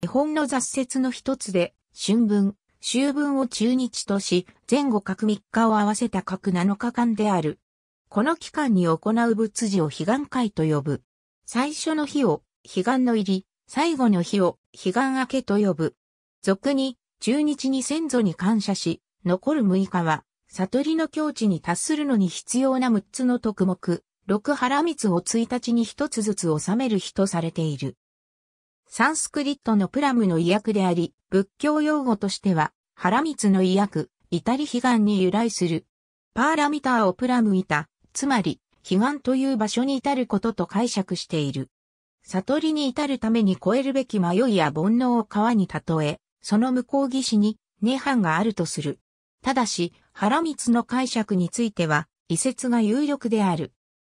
日本の雑説の一つで、春分、秋分を中日とし、前後各3日を合わせた各7日間である。この期間に行う仏事を悲願会と呼ぶ。最初の日を、悲願の入り、最後の日を、悲願明けと呼ぶ。俗に、中日に先祖に感謝し、残る6日は、悟りの境地に達するのに必要な6つの特目、六原蜜を1日に1つずつ収める日とされている。サンスクリットのプラムの意訳であり、仏教用語としては、原ツの意訳、イタリ悲願に由来する。パーラミターをプラムいた、つまり、悲願という場所に至ることと解釈している。悟りに至るために超えるべき迷いや煩悩を川に例え、その向こう岸に、涅槃があるとする。ただし、原ツの解釈については、遺説が有力である。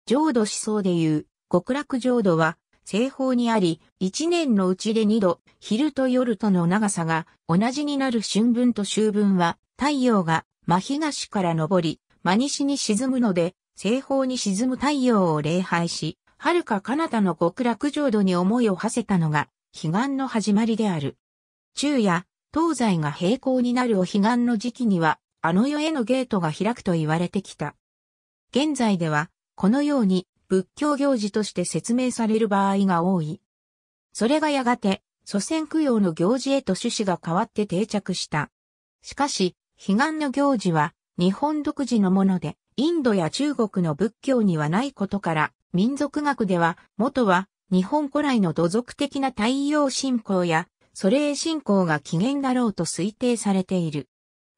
浄土思想でいう、極楽浄土は、西方にあり、一年のうちで二度、昼と夜との長さが同じになる春分と秋分は、太陽が真東から昇り、真西に沈むので、西方に沈む太陽を礼拝し、遥か彼方の極楽浄土に思いを馳せたのが、彼岸の始まりである。昼夜、東西が平行になるお彼岸の時期には、あの世へのゲートが開くと言われてきた。現在では、このように仏教行事として説明される場合が多い。それがやがて祖先供養の行事へと趣旨が変わって定着した。しかし、悲願の行事は日本独自のもので、インドや中国の仏教にはないことから、民族学では元は日本古来の土俗的な太陽信仰や祖霊信仰が起源だろうと推定されている。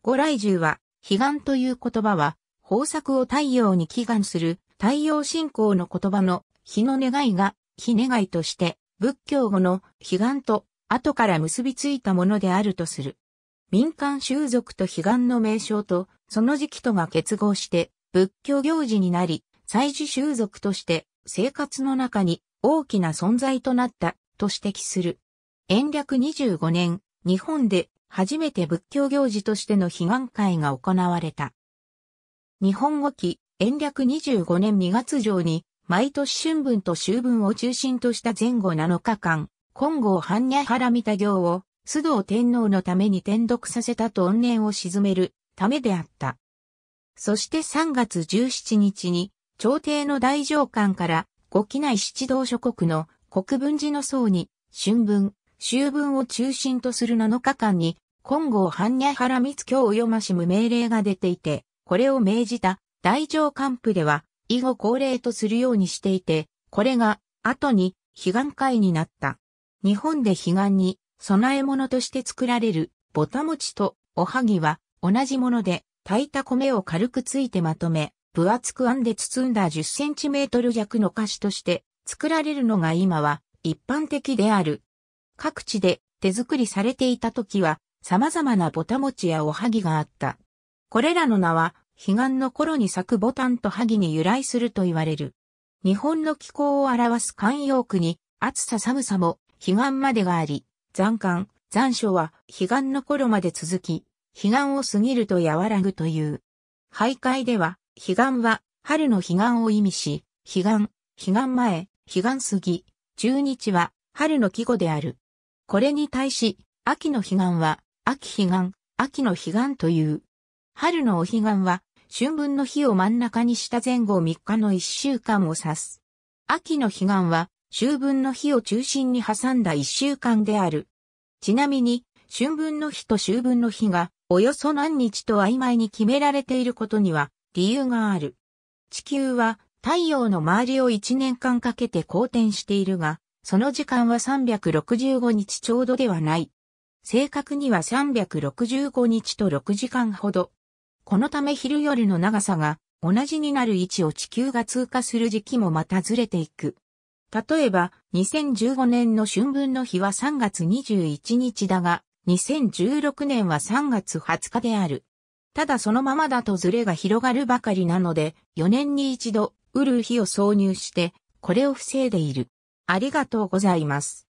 五来獣は、悲願という言葉は、豊作を太陽に祈願する太陽信仰の言葉の日の願いが日願いとして仏教語の悲願と後から結びついたものであるとする。民間習俗と悲願の名称とその時期とが結合して仏教行事になり、祭事習俗として生活の中に大きな存在となったと指摘する。延暦25年、日本で初めて仏教行事としての悲願会が行われた。日本語記延暦25年2月上に、毎年春分と秋分を中心とした前後7日間、金剛般若羅見た行を、須藤天皇のために転読させたと怨念を鎮めるためであった。そして3月17日に、朝廷の大上官から、五機内七道諸国の国分寺の僧に、春分、秋分を中心とする7日間に、金剛般若羅蜜経を読ましむ命令が出ていて、これを命じた大乗官府では以後恒例とするようにしていて、これが後に悲願会になった。日本で悲願に備え物として作られるぼた餅とおはぎは同じもので炊いた米を軽くついてまとめ、分厚く編んで包んだ10センチメートル弱の菓子として作られるのが今は一般的である。各地で手作りされていた時は様々なぼた餅やおはぎがあった。これらの名は彼岸の頃に咲くボタンと萩に由来すると言われる。日本の気候を表す寒陽句に、暑さ寒さも彼岸までがあり、残寒、残暑は彼岸の頃まで続き、彼岸を過ぎると和らぐという。徘徊では、彼岸は春の彼岸を意味し、彼岸、彼岸前、彼岸過ぎ、中日は春の季語である。これに対し、秋の彼岸は、秋彼岸、秋の彼岸という。春のお彼岸は、春分の日を真ん中にした前後3日の1週間を指す。秋の彼岸は、秋分の日を中心に挟んだ1週間である。ちなみに、春分の日と秋分の日が、およそ何日と曖昧に決められていることには、理由がある。地球は、太陽の周りを1年間かけて公転しているが、その時間は365日ちょうどではない。正確には365日と6時間ほど。このため昼夜の長さが同じになる位置を地球が通過する時期もまたずれていく。例えば、2015年の春分の日は3月21日だが、2016年は3月20日である。ただそのままだとずれが広がるばかりなので、4年に一度、うるう日を挿入して、これを防いでいる。ありがとうございます。